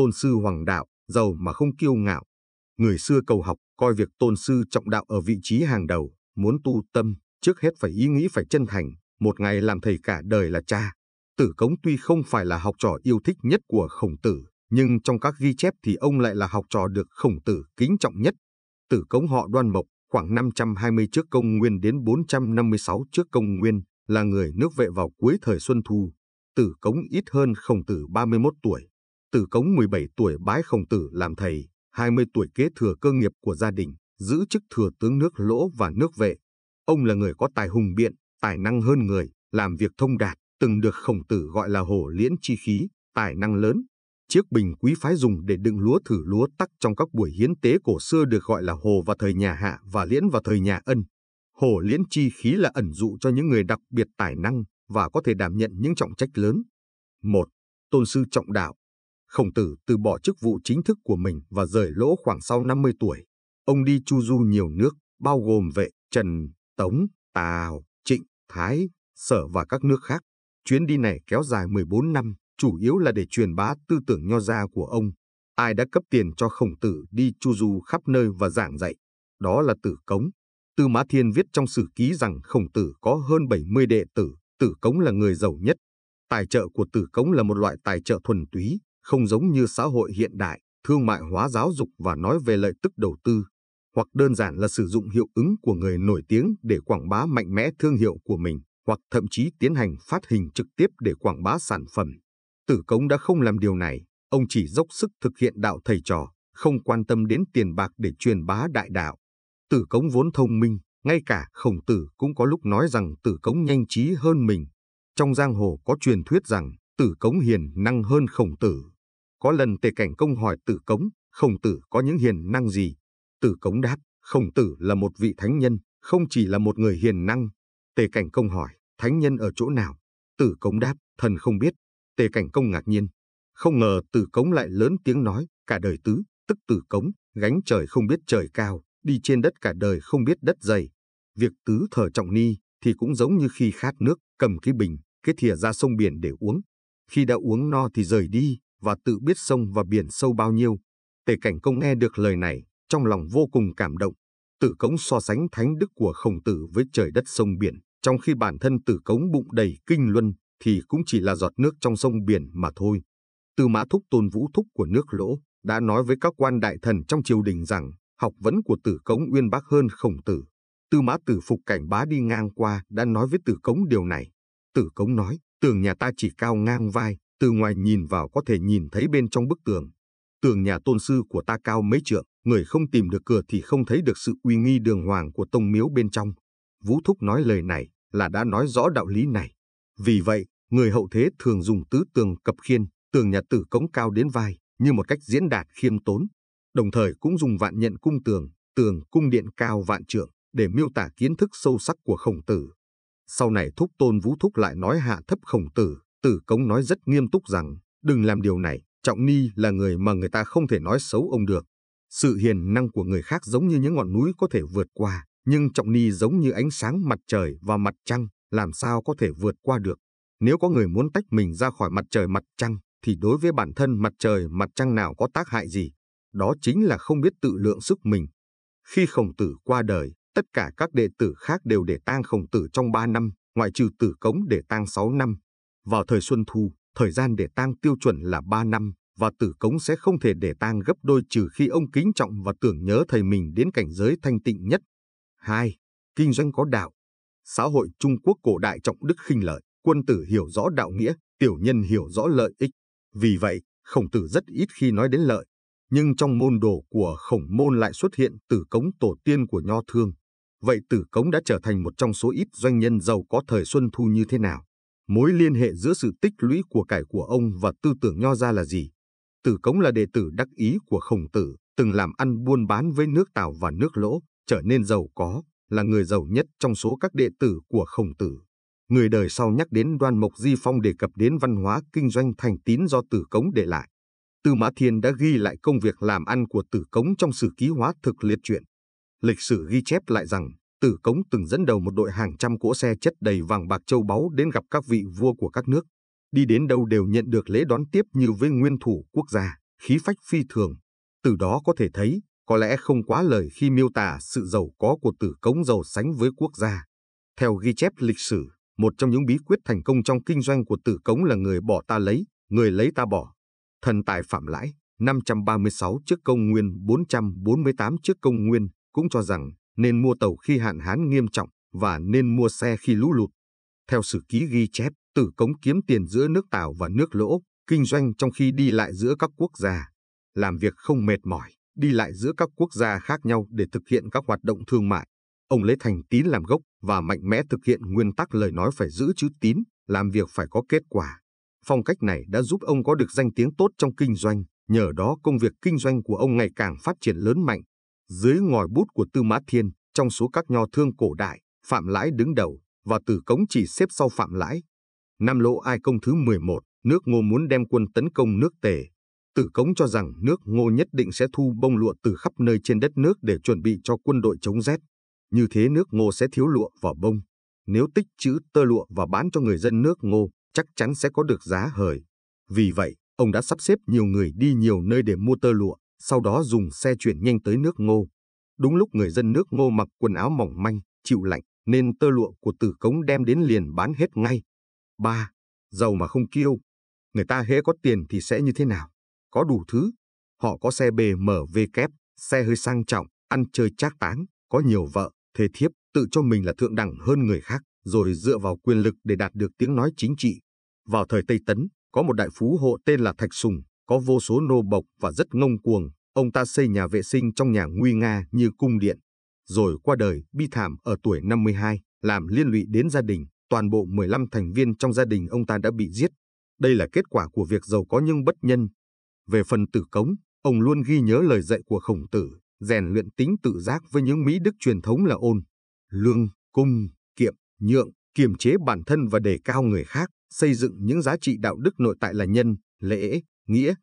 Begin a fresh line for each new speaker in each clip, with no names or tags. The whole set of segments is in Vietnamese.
tôn sư hoàng đạo, giàu mà không kiêu ngạo. Người xưa cầu học coi việc tôn sư trọng đạo ở vị trí hàng đầu, muốn tu tâm, trước hết phải ý nghĩ phải chân thành, một ngày làm thầy cả đời là cha. Tử Cống tuy không phải là học trò yêu thích nhất của Khổng Tử, nhưng trong các ghi chép thì ông lại là học trò được Khổng Tử kính trọng nhất. Tử Cống họ Đoan Mộc, khoảng 520 trước công nguyên đến 456 trước công nguyên, là người nước vệ vào cuối thời Xuân Thu. Tử Cống ít hơn Khổng Tử 31 tuổi, từ Cống 17 tuổi bái Khổng Tử làm thầy, 20 tuổi kế thừa cơ nghiệp của gia đình, giữ chức thừa tướng nước Lỗ và nước Vệ. Ông là người có tài hùng biện, tài năng hơn người, làm việc thông đạt, từng được Khổng Tử gọi là hổ liễn chi khí, tài năng lớn. Chiếc bình quý phái dùng để đựng lúa thử lúa tắc trong các buổi hiến tế cổ xưa được gọi là hồ vào thời nhà Hạ và liễn vào thời nhà Ân. hồ liễn chi khí là ẩn dụ cho những người đặc biệt tài năng và có thể đảm nhận những trọng trách lớn. 1. Tôn sư trọng đạo Khổng tử từ bỏ chức vụ chính thức của mình và rời lỗ khoảng sau 50 tuổi. Ông đi chu du nhiều nước, bao gồm vệ, Trần, Tống, Tào, Trịnh, Thái, Sở và các nước khác. Chuyến đi này kéo dài 14 năm, chủ yếu là để truyền bá tư tưởng nho gia của ông. Ai đã cấp tiền cho khổng tử đi chu du khắp nơi và giảng dạy? Đó là tử cống. Tư Mã Thiên viết trong sử ký rằng khổng tử có hơn 70 đệ tử, tử cống là người giàu nhất. Tài trợ của tử cống là một loại tài trợ thuần túy, không giống như xã hội hiện đại, thương mại hóa giáo dục và nói về lợi tức đầu tư, hoặc đơn giản là sử dụng hiệu ứng của người nổi tiếng để quảng bá mạnh mẽ thương hiệu của mình, hoặc thậm chí tiến hành phát hình trực tiếp để quảng bá sản phẩm. Tử Cống đã không làm điều này, ông chỉ dốc sức thực hiện đạo thầy trò, không quan tâm đến tiền bạc để truyền bá đại đạo. Tử Cống vốn thông minh, ngay cả khổng tử cũng có lúc nói rằng tử cống nhanh trí hơn mình. Trong giang hồ có truyền thuyết rằng tử cống hiền năng hơn khổng tử. Có lần tề cảnh công hỏi tử cống, khổng tử có những hiền năng gì? Tử cống đáp, khổng tử là một vị thánh nhân, không chỉ là một người hiền năng. Tề cảnh công hỏi, thánh nhân ở chỗ nào? Tử cống đáp, thần không biết. Tề cảnh công ngạc nhiên. Không ngờ tử cống lại lớn tiếng nói, cả đời tứ, tức tử cống, gánh trời không biết trời cao, đi trên đất cả đời không biết đất dày. Việc tứ thờ trọng ni thì cũng giống như khi khát nước, cầm cái bình, cái thìa ra sông biển để uống. Khi đã uống no thì rời đi, và tự biết sông và biển sâu bao nhiêu. Tề Cảnh Công nghe được lời này, trong lòng vô cùng cảm động. Tử Cống so sánh thánh đức của Khổng Tử với trời đất sông biển, trong khi bản thân Tử Cống bụng đầy kinh luân thì cũng chỉ là giọt nước trong sông biển mà thôi. Tư Mã Thúc Tôn Vũ Thúc của nước Lỗ đã nói với các quan đại thần trong triều đình rằng học vấn của Tử Cống uyên bác hơn Khổng Tử. Tư Mã Tử Phục Cảnh Bá đi ngang qua đã nói với Tử Cống điều này. Tử Cống nói, tường nhà ta chỉ cao ngang vai, từ ngoài nhìn vào có thể nhìn thấy bên trong bức tường. Tường nhà tôn sư của ta cao mấy trượng, người không tìm được cửa thì không thấy được sự uy nghi đường hoàng của tông miếu bên trong. Vũ Thúc nói lời này là đã nói rõ đạo lý này. Vì vậy, người hậu thế thường dùng tứ tường cập khiên, tường nhà tử cống cao đến vai, như một cách diễn đạt khiêm tốn. Đồng thời cũng dùng vạn nhận cung tường, tường cung điện cao vạn trượng để miêu tả kiến thức sâu sắc của khổng tử. Sau này thúc tôn vũ thúc lại nói hạ thấp khổng tử, Tử Cống nói rất nghiêm túc rằng, đừng làm điều này, Trọng Ni là người mà người ta không thể nói xấu ông được. Sự hiền năng của người khác giống như những ngọn núi có thể vượt qua, nhưng Trọng Ni giống như ánh sáng mặt trời và mặt trăng, làm sao có thể vượt qua được. Nếu có người muốn tách mình ra khỏi mặt trời mặt trăng, thì đối với bản thân mặt trời mặt trăng nào có tác hại gì? Đó chính là không biết tự lượng sức mình. Khi khổng tử qua đời, tất cả các đệ tử khác đều để tang khổng tử trong 3 năm, ngoại trừ tử cống để tang 6 năm, vào thời Xuân Thu, thời gian để tang tiêu chuẩn là 3 năm và tử cống sẽ không thể để tang gấp đôi trừ khi ông kính trọng và tưởng nhớ thầy mình đến cảnh giới thanh tịnh nhất. 2. Kinh doanh có đạo Xã hội Trung Quốc cổ đại trọng đức khinh lợi, quân tử hiểu rõ đạo nghĩa, tiểu nhân hiểu rõ lợi ích. Vì vậy, khổng tử rất ít khi nói đến lợi, nhưng trong môn đồ của khổng môn lại xuất hiện tử cống tổ tiên của nho thương. Vậy tử cống đã trở thành một trong số ít doanh nhân giàu có thời Xuân Thu như thế nào? mối liên hệ giữa sự tích lũy của cải của ông và tư tưởng nho ra là gì. Tử Cống là đệ tử đắc ý của Khổng Tử, từng làm ăn buôn bán với nước Tào và nước Lỗ, trở nên giàu có, là người giàu nhất trong số các đệ tử của Khổng Tử. Người đời sau nhắc đến Đoan Mộc Di Phong đề cập đến văn hóa kinh doanh thành tín do Tử Cống để lại. Tư Mã Thiên đã ghi lại công việc làm ăn của Tử Cống trong sử ký hóa thực liệt truyện. Lịch sử ghi chép lại rằng, Tử Cống từng dẫn đầu một đội hàng trăm cỗ xe chất đầy vàng bạc châu báu đến gặp các vị vua của các nước. Đi đến đâu đều nhận được lễ đón tiếp như với nguyên thủ quốc gia, khí phách phi thường. Từ đó có thể thấy, có lẽ không quá lời khi miêu tả sự giàu có của Tử Cống giàu sánh với quốc gia. Theo ghi chép lịch sử, một trong những bí quyết thành công trong kinh doanh của Tử Cống là người bỏ ta lấy, người lấy ta bỏ. Thần tài Phạm Lãi, 536 trước công nguyên 448 trước công nguyên, cũng cho rằng nên mua tàu khi hạn hán nghiêm trọng và nên mua xe khi lũ lụt. Theo sử ký ghi chép, Tử Cống kiếm tiền giữa nước Tào và nước Lỗ, kinh doanh trong khi đi lại giữa các quốc gia, làm việc không mệt mỏi, đi lại giữa các quốc gia khác nhau để thực hiện các hoạt động thương mại. Ông lấy thành tín làm gốc và mạnh mẽ thực hiện nguyên tắc lời nói phải giữ chữ tín, làm việc phải có kết quả. Phong cách này đã giúp ông có được danh tiếng tốt trong kinh doanh, nhờ đó công việc kinh doanh của ông ngày càng phát triển lớn mạnh, dưới ngòi bút của Tư Mã Thiên, trong số các nho thương cổ đại, Phạm Lãi đứng đầu và Tử Cống chỉ xếp sau Phạm Lãi. Năm lỗ ai công thứ 11, nước ngô muốn đem quân tấn công nước tề. Tử Cống cho rằng nước ngô nhất định sẽ thu bông lụa từ khắp nơi trên đất nước để chuẩn bị cho quân đội chống rét. Như thế nước ngô sẽ thiếu lụa và bông. Nếu tích trữ tơ lụa và bán cho người dân nước ngô, chắc chắn sẽ có được giá hời. Vì vậy, ông đã sắp xếp nhiều người đi nhiều nơi để mua tơ lụa, sau đó dùng xe chuyển nhanh tới nước ngô. Đúng lúc người dân nước ngô mặc quần áo mỏng manh, chịu lạnh, nên tơ lụa của tử cống đem đến liền bán hết ngay. Ba, giàu mà không kêu, Người ta hễ có tiền thì sẽ như thế nào? Có đủ thứ. Họ có xe bề mở về kép, xe hơi sang trọng, ăn chơi trác táng, có nhiều vợ, thế thiếp, tự cho mình là thượng đẳng hơn người khác, rồi dựa vào quyền lực để đạt được tiếng nói chính trị. Vào thời Tây Tấn, có một đại phú hộ tên là Thạch Sùng, có vô số nô bộc và rất ngông cuồng, ông ta xây nhà vệ sinh trong nhà nguy nga như cung điện, rồi qua đời bi thảm ở tuổi 52, làm liên lụy đến gia đình, toàn bộ 15 thành viên trong gia đình ông ta đã bị giết. Đây là kết quả của việc giàu có nhưng bất nhân. Về phần tử cống, ông luôn ghi nhớ lời dạy của khổng tử, rèn luyện tính tự giác với những mỹ đức truyền thống là ôn, lương, cung, kiệm, nhượng, kiềm chế bản thân và đề cao người khác, xây dựng những giá trị đạo đức nội tại là nhân, lễ, nghĩa.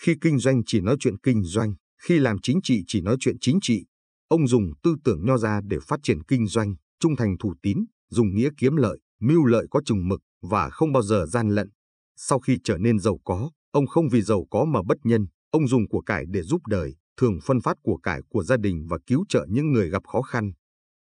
Khi kinh doanh chỉ nói chuyện kinh doanh, khi làm chính trị chỉ nói chuyện chính trị. Ông dùng tư tưởng nho ra để phát triển kinh doanh, trung thành thủ tín, dùng nghĩa kiếm lợi, mưu lợi có chừng mực và không bao giờ gian lận. Sau khi trở nên giàu có, ông không vì giàu có mà bất nhân, ông dùng của cải để giúp đời, thường phân phát của cải của gia đình và cứu trợ những người gặp khó khăn.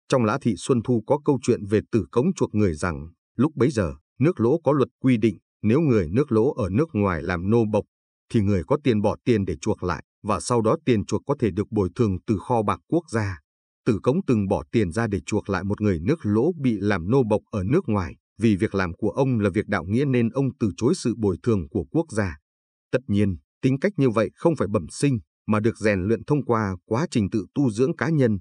Trong Lã Thị Xuân Thu có câu chuyện về tử cống chuộc người rằng, lúc bấy giờ, nước lỗ có luật quy định, nếu người nước lỗ ở nước ngoài làm nô bộc thì người có tiền bỏ tiền để chuộc lại và sau đó tiền chuộc có thể được bồi thường từ kho bạc quốc gia. Tử Cống từng bỏ tiền ra để chuộc lại một người nước lỗ bị làm nô bộc ở nước ngoài, vì việc làm của ông là việc đạo nghĩa nên ông từ chối sự bồi thường của quốc gia. Tất nhiên, tính cách như vậy không phải bẩm sinh, mà được rèn luyện thông qua quá trình tự tu dưỡng cá nhân.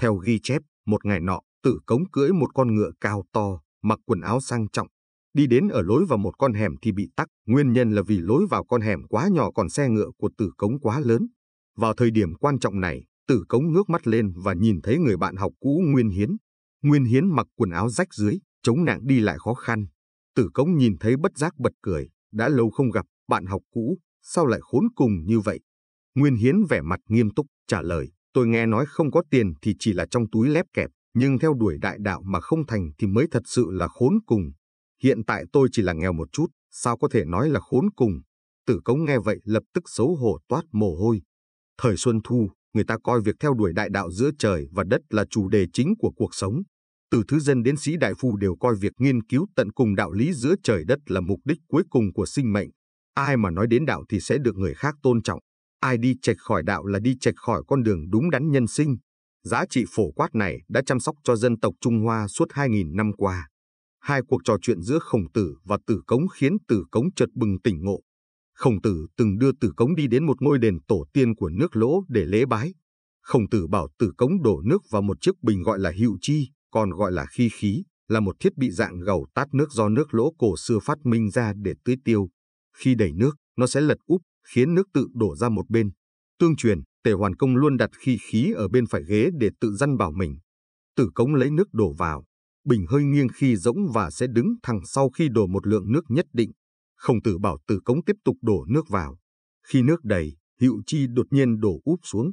Theo ghi chép, một ngày nọ, Tử Cống cưỡi một con ngựa cao to, mặc quần áo sang trọng, Đi đến ở lối vào một con hẻm thì bị tắc, nguyên nhân là vì lối vào con hẻm quá nhỏ còn xe ngựa của tử cống quá lớn. Vào thời điểm quan trọng này, tử cống ngước mắt lên và nhìn thấy người bạn học cũ Nguyên Hiến. Nguyên Hiến mặc quần áo rách dưới, chống nạng đi lại khó khăn. Tử cống nhìn thấy bất giác bật cười, đã lâu không gặp, bạn học cũ, sao lại khốn cùng như vậy? Nguyên Hiến vẻ mặt nghiêm túc, trả lời, tôi nghe nói không có tiền thì chỉ là trong túi lép kẹp, nhưng theo đuổi đại đạo mà không thành thì mới thật sự là khốn cùng. Hiện tại tôi chỉ là nghèo một chút, sao có thể nói là khốn cùng. Tử cống nghe vậy lập tức xấu hổ toát mồ hôi. Thời Xuân Thu, người ta coi việc theo đuổi đại đạo giữa trời và đất là chủ đề chính của cuộc sống. Từ thứ dân đến sĩ đại phu đều coi việc nghiên cứu tận cùng đạo lý giữa trời đất là mục đích cuối cùng của sinh mệnh. Ai mà nói đến đạo thì sẽ được người khác tôn trọng. Ai đi chệch khỏi đạo là đi chệch khỏi con đường đúng đắn nhân sinh. Giá trị phổ quát này đã chăm sóc cho dân tộc Trung Hoa suốt 2.000 năm qua. Hai cuộc trò chuyện giữa Khổng Tử và Tử Cống khiến Tử Cống chợt bừng tỉnh ngộ. Khổng Tử từng đưa Tử Cống đi đến một ngôi đền tổ tiên của nước lỗ để lễ bái. Khổng Tử bảo Tử Cống đổ nước vào một chiếc bình gọi là hiệu chi, còn gọi là khi khí, là một thiết bị dạng gầu tát nước do nước lỗ cổ xưa phát minh ra để tưới tiêu. Khi đẩy nước, nó sẽ lật úp, khiến nước tự đổ ra một bên. Tương truyền, Tề Hoàn Công luôn đặt khi khí ở bên phải ghế để tự dăn bảo mình. Tử Cống lấy nước đổ vào, bình hơi nghiêng khi rỗng và sẽ đứng thẳng sau khi đổ một lượng nước nhất định. Không tử bảo tử cống tiếp tục đổ nước vào. Khi nước đầy, hữu chi đột nhiên đổ úp xuống.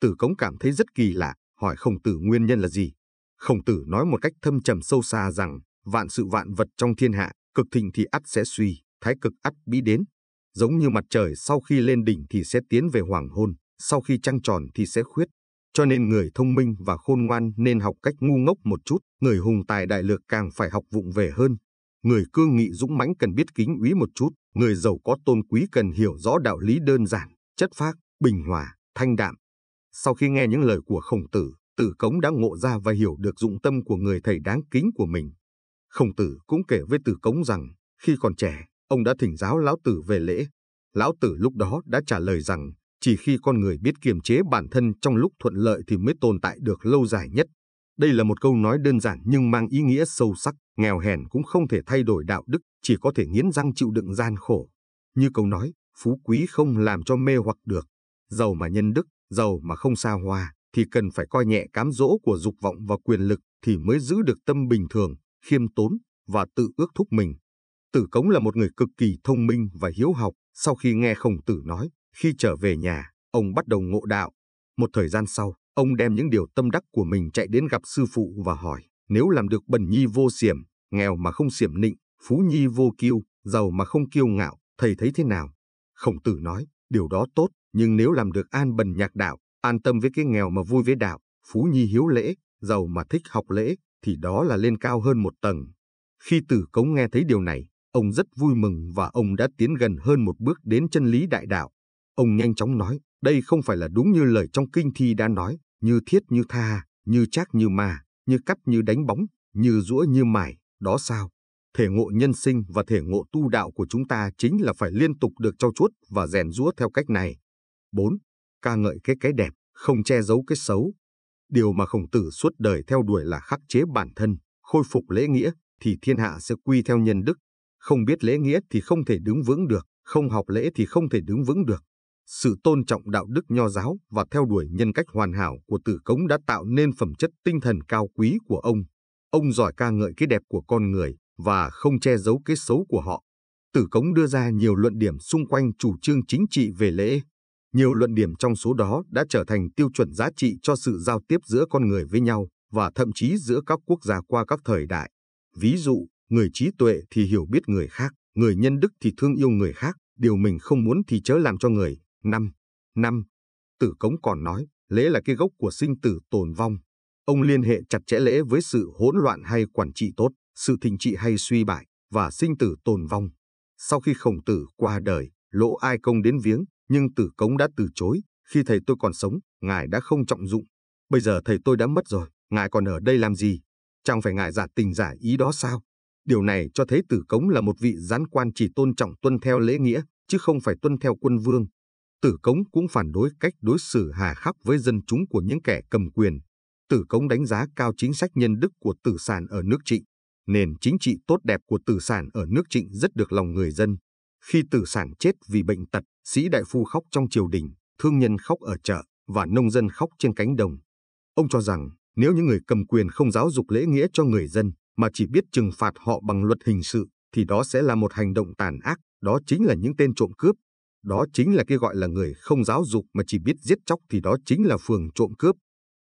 Tử cống cảm thấy rất kỳ lạ, hỏi khổng tử nguyên nhân là gì. Khổng tử nói một cách thâm trầm sâu xa rằng, vạn sự vạn vật trong thiên hạ, cực thịnh thì ắt sẽ suy, thái cực ắt bí đến. Giống như mặt trời sau khi lên đỉnh thì sẽ tiến về hoàng hôn, sau khi trăng tròn thì sẽ khuyết, cho nên người thông minh và khôn ngoan nên học cách ngu ngốc một chút, người hùng tài đại lược càng phải học vụng về hơn. Người cương nghị dũng mãnh cần biết kính úy một chút, người giàu có tôn quý cần hiểu rõ đạo lý đơn giản, chất phác, bình hòa, thanh đạm. Sau khi nghe những lời của khổng tử, tử cống đã ngộ ra và hiểu được dụng tâm của người thầy đáng kính của mình. Khổng tử cũng kể với tử cống rằng, khi còn trẻ, ông đã thỉnh giáo lão tử về lễ. Lão tử lúc đó đã trả lời rằng, chỉ khi con người biết kiềm chế bản thân trong lúc thuận lợi thì mới tồn tại được lâu dài nhất. Đây là một câu nói đơn giản nhưng mang ý nghĩa sâu sắc, nghèo hèn cũng không thể thay đổi đạo đức, chỉ có thể nghiến răng chịu đựng gian khổ. Như câu nói, phú quý không làm cho mê hoặc được, giàu mà nhân đức, giàu mà không xa hoa, thì cần phải coi nhẹ cám dỗ của dục vọng và quyền lực thì mới giữ được tâm bình thường, khiêm tốn và tự ước thúc mình. Tử Cống là một người cực kỳ thông minh và hiếu học, sau khi nghe Khổng Tử nói, khi trở về nhà, ông bắt đầu ngộ đạo. Một thời gian sau, ông đem những điều tâm đắc của mình chạy đến gặp sư phụ và hỏi, nếu làm được bần nhi vô xiểm, nghèo mà không xiểm nịnh, phú nhi vô kiêu, giàu mà không kiêu ngạo, thầy thấy thế nào? Khổng tử nói, điều đó tốt, nhưng nếu làm được an bần nhạc đạo, an tâm với cái nghèo mà vui với đạo, phú nhi hiếu lễ, giàu mà thích học lễ, thì đó là lên cao hơn một tầng. Khi tử cống nghe thấy điều này, ông rất vui mừng và ông đã tiến gần hơn một bước đến chân lý đại đạo. Ông nhanh chóng nói, đây không phải là đúng như lời trong kinh thi đã nói, như thiết như tha, như trác như mà, như cắt như đánh bóng, như rũa như mải, đó sao? Thể ngộ nhân sinh và thể ngộ tu đạo của chúng ta chính là phải liên tục được trau chuốt và rèn rũa theo cách này. 4. Ca ngợi cái cái đẹp, không che giấu cái xấu. Điều mà khổng tử suốt đời theo đuổi là khắc chế bản thân, khôi phục lễ nghĩa, thì thiên hạ sẽ quy theo nhân đức. Không biết lễ nghĩa thì không thể đứng vững được, không học lễ thì không thể đứng vững được sự tôn trọng đạo đức nho giáo và theo đuổi nhân cách hoàn hảo của Tử Cống đã tạo nên phẩm chất tinh thần cao quý của ông. Ông giỏi ca ngợi cái đẹp của con người và không che giấu cái xấu của họ. Tử Cống đưa ra nhiều luận điểm xung quanh chủ trương chính trị về lễ. Nhiều luận điểm trong số đó đã trở thành tiêu chuẩn giá trị cho sự giao tiếp giữa con người với nhau và thậm chí giữa các quốc gia qua các thời đại. Ví dụ, người trí tuệ thì hiểu biết người khác, người nhân đức thì thương yêu người khác, điều mình không muốn thì chớ làm cho người, Năm, năm, tử cống còn nói, lễ là cái gốc của sinh tử tồn vong. Ông liên hệ chặt chẽ lễ với sự hỗn loạn hay quản trị tốt, sự thịnh trị hay suy bại, và sinh tử tồn vong. Sau khi khổng tử qua đời, lỗ ai công đến viếng, nhưng tử cống đã từ chối. Khi thầy tôi còn sống, ngài đã không trọng dụng. Bây giờ thầy tôi đã mất rồi, ngài còn ở đây làm gì? Chẳng phải ngài giả tình giả ý đó sao? Điều này cho thấy tử cống là một vị gián quan chỉ tôn trọng tuân theo lễ nghĩa, chứ không phải tuân theo quân vương. Tử Cống cũng phản đối cách đối xử hà khắc với dân chúng của những kẻ cầm quyền. Tử Cống đánh giá cao chính sách nhân đức của Tử Sản ở nước Trịnh. Nền chính trị tốt đẹp của Tử Sản ở nước Trịnh rất được lòng người dân. Khi Tử Sản chết vì bệnh tật, sĩ đại phu khóc trong triều đình, thương nhân khóc ở chợ và nông dân khóc trên cánh đồng. Ông cho rằng nếu những người cầm quyền không giáo dục lễ nghĩa cho người dân mà chỉ biết trừng phạt họ bằng luật hình sự thì đó sẽ là một hành động tàn ác, đó chính là những tên trộm cướp, đó chính là cái gọi là người không giáo dục mà chỉ biết giết chóc thì đó chính là phường trộm cướp.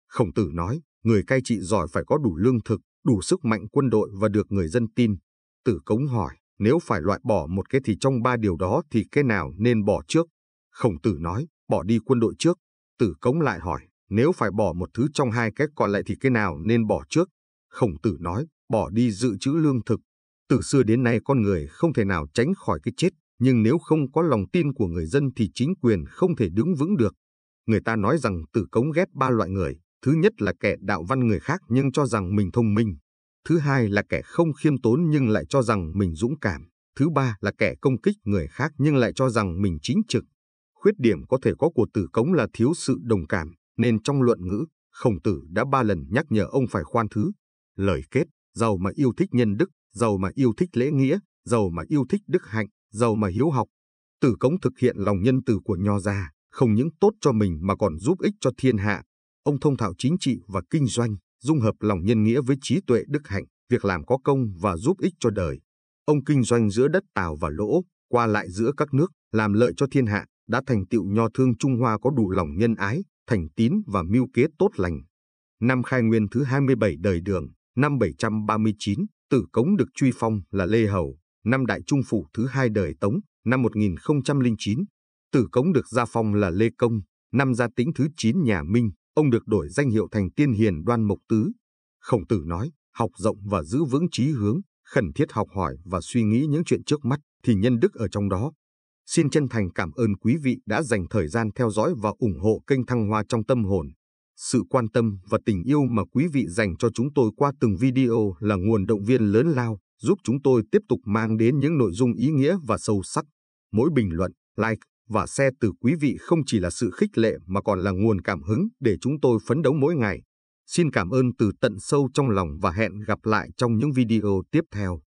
Khổng tử nói, người cai trị giỏi phải có đủ lương thực, đủ sức mạnh quân đội và được người dân tin. Tử Cống hỏi, nếu phải loại bỏ một cái thì trong ba điều đó thì cái nào nên bỏ trước? Khổng tử nói, bỏ đi quân đội trước. Tử Cống lại hỏi, nếu phải bỏ một thứ trong hai cái còn lại thì cái nào nên bỏ trước? Khổng tử nói, bỏ đi dự trữ lương thực. Từ xưa đến nay con người không thể nào tránh khỏi cái chết, nhưng nếu không có lòng tin của người dân thì chính quyền không thể đứng vững được. Người ta nói rằng tử Cống ghét ba loại người, thứ nhất là kẻ đạo văn người khác nhưng cho rằng mình thông minh, thứ hai là kẻ không khiêm tốn nhưng lại cho rằng mình dũng cảm, thứ ba là kẻ công kích người khác nhưng lại cho rằng mình chính trực. Khuyết điểm có thể có của tử Cống là thiếu sự đồng cảm, nên trong luận ngữ, Khổng Tử đã ba lần nhắc nhở ông phải khoan thứ. Lời kết, giàu mà yêu thích nhân đức, giàu mà yêu thích lễ nghĩa, giàu mà yêu thích đức hạnh, giàu mà hiếu học. Tử Cống thực hiện lòng nhân từ của nho gia, không những tốt cho mình mà còn giúp ích cho thiên hạ. Ông thông thạo chính trị và kinh doanh, dung hợp lòng nhân nghĩa với trí tuệ đức hạnh, việc làm có công và giúp ích cho đời. Ông kinh doanh giữa đất Tào và Lỗ, qua lại giữa các nước, làm lợi cho thiên hạ, đã thành tựu nho thương Trung Hoa có đủ lòng nhân ái, thành tín và mưu kế tốt lành. Năm khai nguyên thứ 27 đời đường, năm 739, Tử Cống được truy phong là Lê Hầu, năm đại trung phủ thứ hai đời Tống, năm 1009, Tử Cống được gia phong là Lê Công, năm gia tính thứ 9 nhà Minh, ông được đổi danh hiệu thành tiên hiền đoan mộc tứ. Khổng tử nói, học rộng và giữ vững trí hướng, khẩn thiết học hỏi và suy nghĩ những chuyện trước mắt thì nhân đức ở trong đó. Xin chân thành cảm ơn quý vị đã dành thời gian theo dõi và ủng hộ kênh Thăng Hoa trong tâm hồn. Sự quan tâm và tình yêu mà quý vị dành cho chúng tôi qua từng video là nguồn động viên lớn lao giúp chúng tôi tiếp tục mang đến những nội dung ý nghĩa và sâu sắc. Mỗi bình luận, like và share từ quý vị không chỉ là sự khích lệ mà còn là nguồn cảm hứng để chúng tôi phấn đấu mỗi ngày. Xin cảm ơn từ tận sâu trong lòng và hẹn gặp lại trong những video tiếp theo.